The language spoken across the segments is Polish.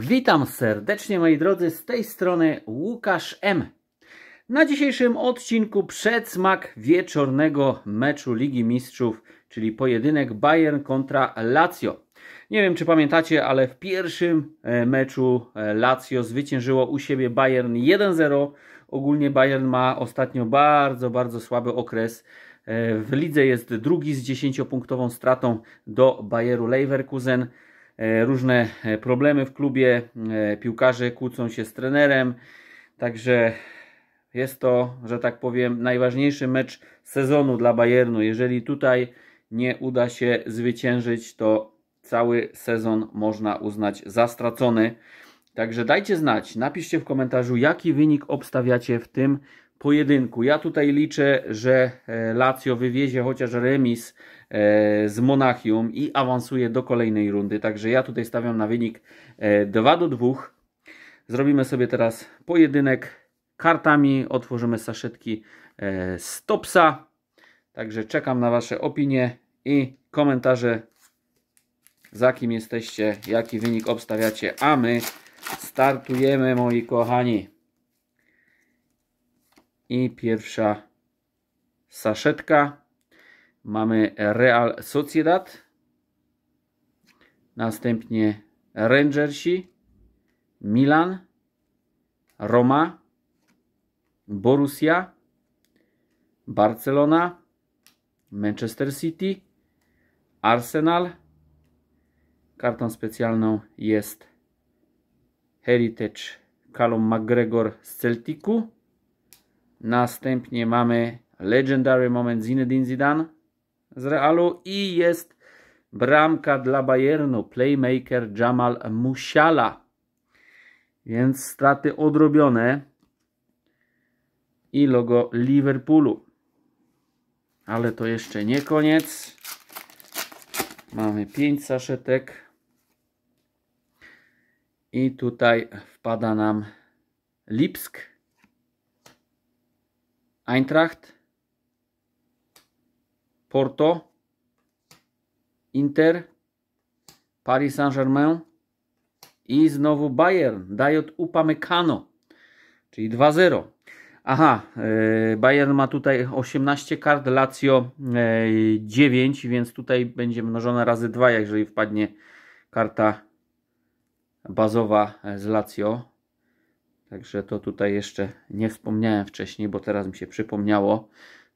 Witam serdecznie moi drodzy, z tej strony Łukasz M. Na dzisiejszym odcinku przedsmak wieczornego meczu Ligi Mistrzów, czyli pojedynek Bayern kontra Lazio. Nie wiem czy pamiętacie, ale w pierwszym e, meczu e, Lazio zwyciężyło u siebie Bayern 1-0. Ogólnie Bayern ma ostatnio bardzo, bardzo słaby okres. E, w lidze jest drugi z 10-punktową stratą do Bayeru Leverkusen. E, różne e, problemy w klubie, e, piłkarze kłócą się z trenerem, także jest to, że tak powiem, najważniejszy mecz sezonu dla Bayernu. Jeżeli tutaj nie uda się zwyciężyć, to cały sezon można uznać za stracony. Także dajcie znać, napiszcie w komentarzu, jaki wynik obstawiacie w tym pojedynku. Ja tutaj liczę, że Lazio wywiezie chociaż remis E, z Monachium i awansuje do kolejnej rundy. Także ja tutaj stawiam na wynik 2 e, do 2. Zrobimy sobie teraz pojedynek kartami, otworzymy saszetki Stopsa. E, Także czekam na Wasze opinie i komentarze, za kim jesteście, jaki wynik obstawiacie, a my startujemy, moi kochani. I pierwsza saszetka. Mamy Real Sociedad. Następnie Rangersi. Milan. Roma. Borussia. Barcelona. Manchester City. Arsenal. Kartą specjalną jest Heritage Callum McGregor z Celticu. Następnie mamy Legendary Moment Zinedine Zidane z Realu i jest bramka dla Bayernu, playmaker Jamal Musiala. Więc straty odrobione i logo Liverpoolu. Ale to jeszcze nie koniec. Mamy 5 saszetek. I tutaj wpada nam Lipsk. Eintracht. Porto, Inter, Paris Saint-Germain i znowu Bayern. Dajot Upamecano, czyli 2-0. Aha, e, Bayern ma tutaj 18 kart, Lazio 9, e, więc tutaj będzie mnożone razy 2, jeżeli wpadnie karta bazowa e, z Lazio. Także to tutaj jeszcze nie wspomniałem wcześniej, bo teraz mi się przypomniało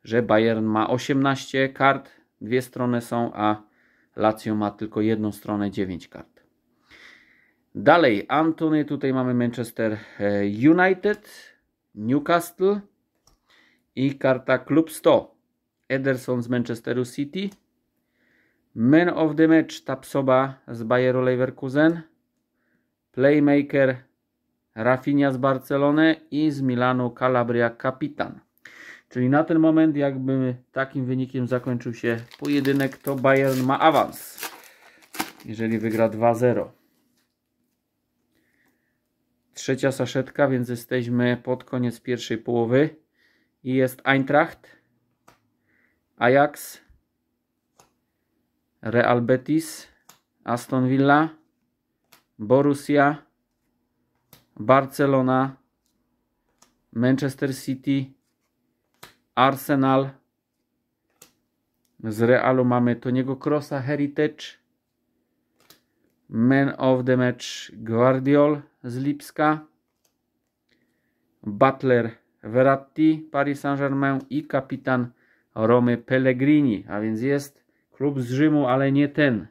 że Bayern ma 18 kart, dwie strony są, a Lazio ma tylko jedną stronę, 9 kart. Dalej, Antony, tutaj mamy Manchester e, United, Newcastle i karta Klub 100. Ederson z Manchesteru City, Man of the Match Tapsoba z Bayeru Leverkusen, Playmaker Rafinha z Barcelony i z Milanu Calabria Kapitan. Czyli na ten moment jakby takim wynikiem zakończył się pojedynek, to Bayern ma awans. Jeżeli wygra 2-0. Trzecia saszetka, więc jesteśmy pod koniec pierwszej połowy. I jest Eintracht, Ajax, Real Betis, Aston Villa, Borussia, Barcelona, Manchester City, Arsenal. Z Realu mamy Toniego Crossa, Heritage. Man of the Match Guardiol z Lipska. Butler Verratti, Paris Saint-Germain i kapitan Romy Pellegrini. A więc jest klub z Rzymu, ale nie ten.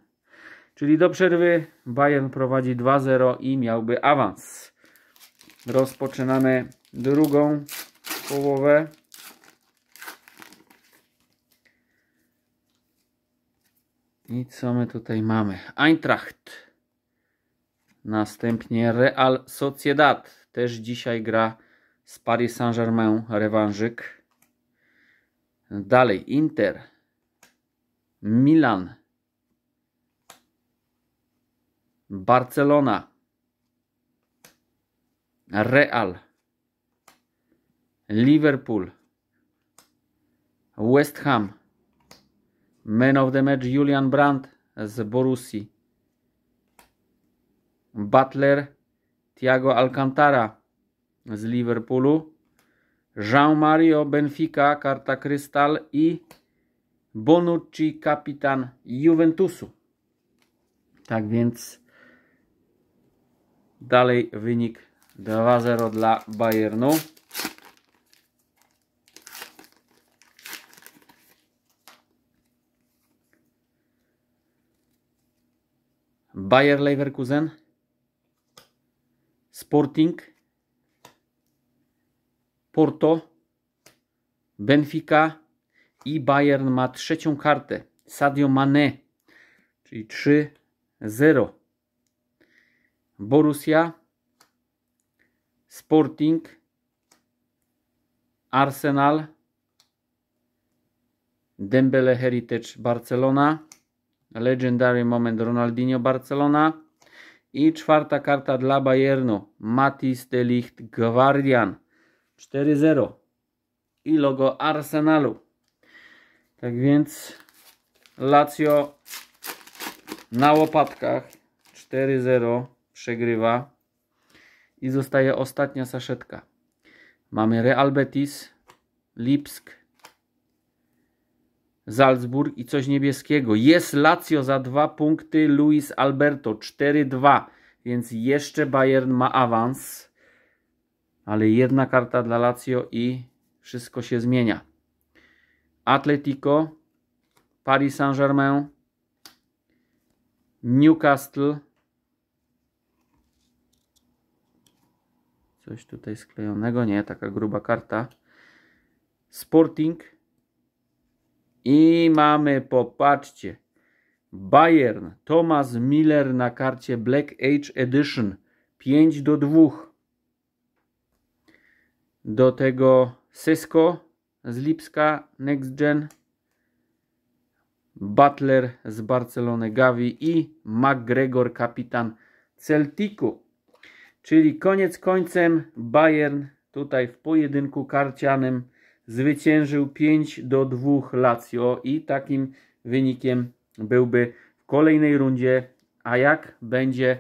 Czyli do przerwy Bayern prowadzi 2-0 i miałby awans. Rozpoczynamy drugą połowę. I co my tutaj mamy? Eintracht. Następnie Real Sociedad. Też dzisiaj gra z Paris Saint-Germain, rewanżyk. Dalej Inter. Milan. Barcelona. Real. Liverpool. West Ham. Man of the Match Julian Brandt z Borussii. Butler Thiago Alcantara z Liverpoolu. Jean Mario Benfica, karta krystal i Bonucci, kapitan Juventusu. Tak więc dalej wynik 2-0 dla Bayernu. Bayer Leverkusen, Sporting, Porto, Benfica i Bayern ma trzecią kartę. Sadio Mane, czyli 3-0. Borussia, Sporting, Arsenal, Dembele Heritage Barcelona, Legendary Moment Ronaldinho Barcelona. I czwarta karta dla Bayernu. Matis de Licht Guardian 4-0. I logo Arsenalu. Tak więc Lazio na łopatkach 4-0 przegrywa. I zostaje ostatnia saszetka. Mamy Real Betis, Lipsk, Salzburg i coś niebieskiego. Jest Lazio za dwa punkty, Luis Alberto 4-2, więc jeszcze Bayern ma awans. Ale jedna karta dla Lazio i wszystko się zmienia. Atletico, Paris Saint-Germain, Newcastle. Coś tutaj sklejonego, nie, taka gruba karta. Sporting, i mamy, popatrzcie, Bayern, Thomas Miller na karcie Black Age Edition, 5 do 2. Do tego Sysko z Lipska, Next Gen, Butler z Barcelony Gavi i McGregor, kapitan Celtiku Czyli koniec końcem Bayern tutaj w pojedynku karcianym zwyciężył 5 do 2 Lazio i takim wynikiem byłby w kolejnej rundzie. A jak będzie,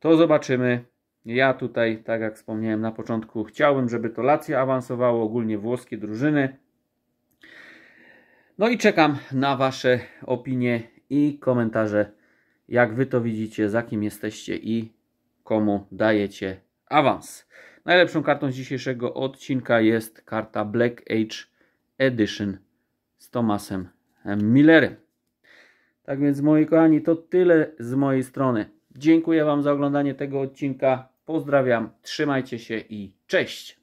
to zobaczymy. Ja tutaj, tak jak wspomniałem na początku, chciałbym, żeby to Lazio awansowało, ogólnie włoskie drużyny. No i czekam na Wasze opinie i komentarze, jak Wy to widzicie, za kim jesteście i komu dajecie awans. Najlepszą kartą z dzisiejszego odcinka jest karta Black Age Edition z Tomasem Millerem. Tak więc moi kochani, to tyle z mojej strony. Dziękuję Wam za oglądanie tego odcinka. Pozdrawiam, trzymajcie się i cześć!